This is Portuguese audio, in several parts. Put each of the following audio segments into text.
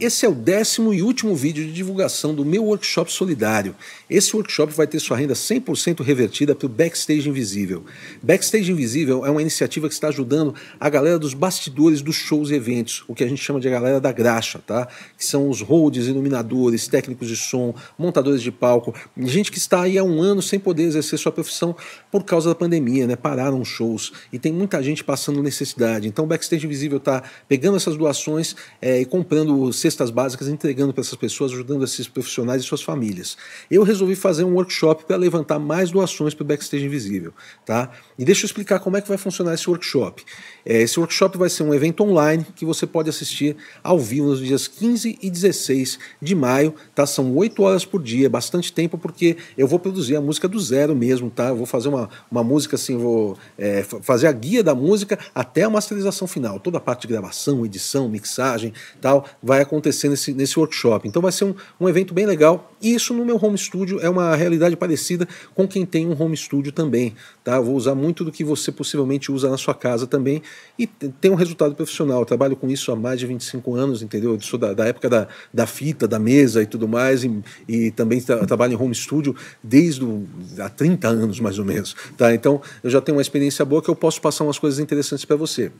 Esse é o décimo e último vídeo de divulgação do meu workshop solidário. Esse workshop vai ter sua renda 100% revertida para o Backstage Invisível. Backstage Invisível é uma iniciativa que está ajudando a galera dos bastidores dos shows e eventos, o que a gente chama de galera da graxa, tá? Que são os holds, iluminadores, técnicos de som, montadores de palco, gente que está aí há um ano sem poder exercer sua profissão por causa da pandemia, né? Pararam shows e tem muita gente passando necessidade. Então o Backstage Invisível está pegando essas doações é, e comprando cestas básicas entregando para essas pessoas, ajudando esses profissionais e suas famílias. Eu resolvi fazer um workshop para levantar mais doações para o Backstage Invisível, tá? E deixa eu explicar como é que vai funcionar esse workshop. É, esse workshop vai ser um evento online que você pode assistir ao vivo nos dias 15 e 16 de maio, tá? São 8 horas por dia, é bastante tempo, porque eu vou produzir a música do zero mesmo, tá? Eu vou fazer uma, uma música assim, vou é, fazer a guia da música até a masterização final. Toda a parte de gravação, edição, mixagem, tal, vai acontecer acontecer nesse, nesse workshop. Então vai ser um, um evento bem legal. E isso no meu home studio é uma realidade parecida com quem tem um home studio também. Tá? Eu vou usar muito do que você possivelmente usa na sua casa também e tem um resultado profissional. Eu trabalho com isso há mais de 25 anos, entendeu? Eu sou da, da época da, da fita, da mesa e tudo mais, e, e também tra trabalho em home studio desde o, há 30 anos, mais ou menos. Tá? Então eu já tenho uma experiência boa que eu posso passar umas coisas interessantes para você.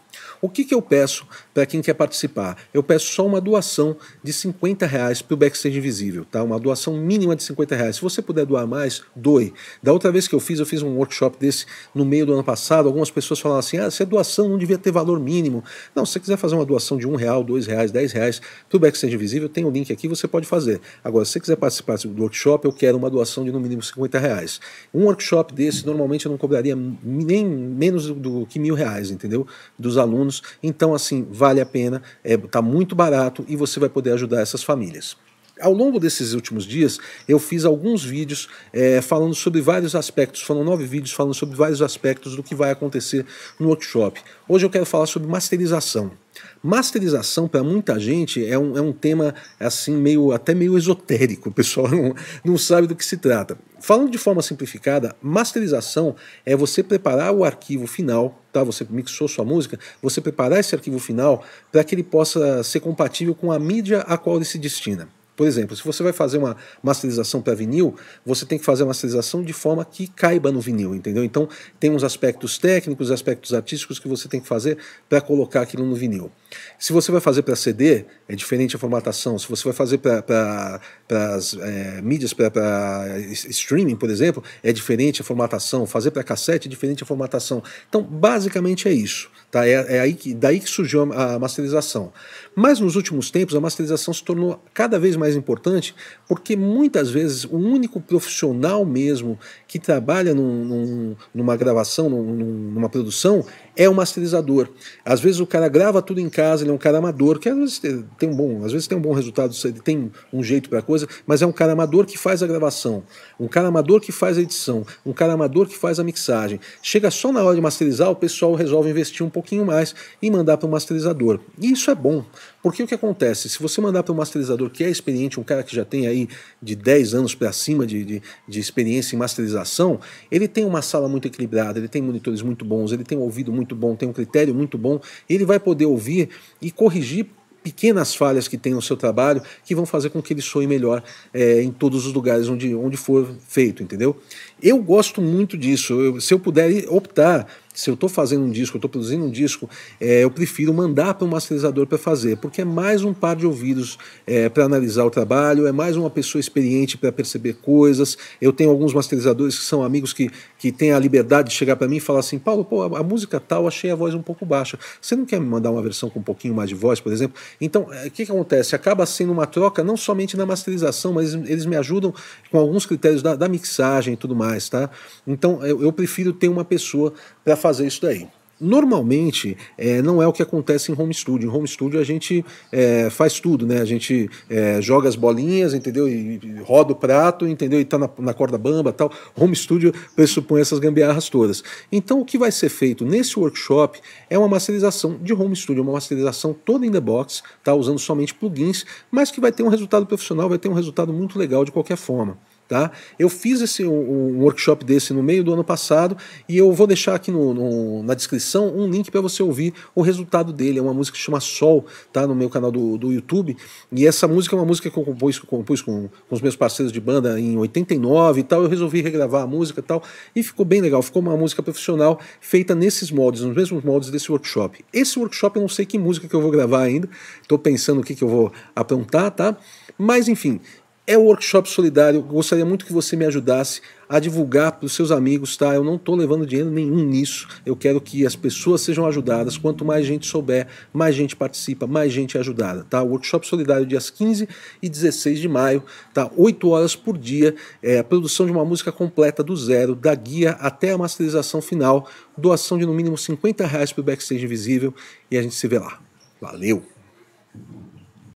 O que, que eu peço para quem quer participar? Eu peço só uma doação doação de 50 reais para o Backstage Invisível, tá? Uma doação mínima de 50 reais. Se você puder doar mais, doe. Da outra vez que eu fiz, eu fiz um workshop desse no meio do ano passado. Algumas pessoas falaram assim: ah, a é doação não devia ter valor mínimo. Não, se você quiser fazer uma doação de um real, dois reais, dez reais para o Backstage Invisível, tem o um link aqui, você pode fazer. Agora, se você quiser participar do workshop, eu quero uma doação de no mínimo 50 reais. Um workshop desse, normalmente eu não cobraria nem menos do que mil reais, entendeu? Dos alunos. Então, assim, vale a pena, é, tá muito barato e você você vai poder ajudar essas famílias. Ao longo desses últimos dias, eu fiz alguns vídeos é, falando sobre vários aspectos, foram nove vídeos falando sobre vários aspectos do que vai acontecer no workshop. Hoje eu quero falar sobre masterização. Masterização para muita gente é um, é um tema assim meio até meio esotérico, o pessoal não, não sabe do que se trata. Falando de forma simplificada, masterização é você preparar o arquivo final, tá? Você mixou sua música, você preparar esse arquivo final para que ele possa ser compatível com a mídia a qual ele se destina. Por exemplo, se você vai fazer uma masterização para vinil, você tem que fazer a masterização de forma que caiba no vinil, entendeu? Então, tem uns aspectos técnicos, aspectos artísticos que você tem que fazer para colocar aquilo no vinil. Se você vai fazer para CD, é diferente a formatação. Se você vai fazer para as é, mídias, para streaming, por exemplo, é diferente a formatação. Fazer para cassete é diferente a formatação. Então, basicamente é isso. Tá? É, é aí que, daí que surgiu a, a masterização. Mas nos últimos tempos, a masterização se tornou cada vez mais mais importante, porque muitas vezes o único profissional mesmo que trabalha num, num, numa gravação, num, numa produção, é o masterizador. Às vezes o cara grava tudo em casa, ele é um cara amador, que às vezes tem um bom, às vezes tem um bom resultado, ele tem um jeito para a coisa, mas é um cara amador que faz a gravação, um cara amador que faz a edição, um cara amador que faz a mixagem. Chega só na hora de masterizar, o pessoal resolve investir um pouquinho mais e mandar para o masterizador. E isso é bom, porque o que acontece? Se você mandar para um masterizador que é experiente, um cara que já tem aí de 10 anos para cima de, de, de, experiência em masterização, ele tem uma sala muito equilibrada, ele tem monitores muito bons, ele tem um ouvido muito bom, tem um critério muito bom, ele vai poder ouvir e corrigir pequenas falhas que tem no seu trabalho que vão fazer com que ele soe melhor é, em todos os lugares onde, onde for feito, entendeu? Eu gosto muito disso. Eu, se eu puder optar se eu estou fazendo um disco, eu estou produzindo um disco, é, eu prefiro mandar para um masterizador para fazer, porque é mais um par de ouvidos é, para analisar o trabalho, é mais uma pessoa experiente para perceber coisas. Eu tenho alguns masterizadores que são amigos que, que têm a liberdade de chegar para mim e falar assim: Paulo, pô, a, a, música tal, achei a voz um pouco baixa. Você não quer me mandar uma versão com um pouquinho mais de voz, por exemplo? Então, o é, que, que acontece? Acaba sendo uma troca não somente na masterização, mas eles me ajudam com alguns critérios da, da mixagem e tudo mais, tá? Então, eu, eu prefiro ter uma pessoa para fazer fazer isso daí. Normalmente é, não é o que acontece em home studio. Em home studio a gente é, faz tudo, né? A gente é, joga as bolinhas, entendeu? E, e, roda o prato, entendeu? E tá na, na, corda bamba tal. Home studio pressupõe essas gambiarras todas. Então o que vai ser feito nesse workshop é uma masterização de home studio, uma masterização toda in the box, tá? Usando somente plugins, mas que vai ter um resultado profissional, vai ter um resultado muito legal de qualquer forma. Tá? Eu fiz esse, um, um workshop desse no meio do ano passado e eu vou deixar aqui no, no na descrição um link para você ouvir o resultado dele. É uma música que chama Sol, tá? no meu canal do, do YouTube. E essa música é uma música que eu compus, compus com, com os meus parceiros de banda em 89 e tal. Eu resolvi regravar a música e tal. E ficou bem legal. Ficou uma música profissional feita nesses moldes, nos mesmos moldes desse workshop. Esse workshop eu não sei que música que eu vou gravar ainda. Estou pensando o que, que eu vou aprontar, tá? Mas enfim, é o workshop solidário. Eu gostaria muito que você me ajudasse a divulgar para os seus amigos, tá? Eu não estou levando dinheiro nenhum nisso. Eu quero que as pessoas sejam ajudadas. Quanto mais gente souber, mais gente participa, mais gente é ajudada, tá? O workshop solidário dias 15 e 16 de maio, tá? 8 horas por dia, é, a produção de uma música completa do zero, da guia até a masterização final, doação de no mínimo 50 reais para o Backstage Invisível e a gente se vê lá. Valeu!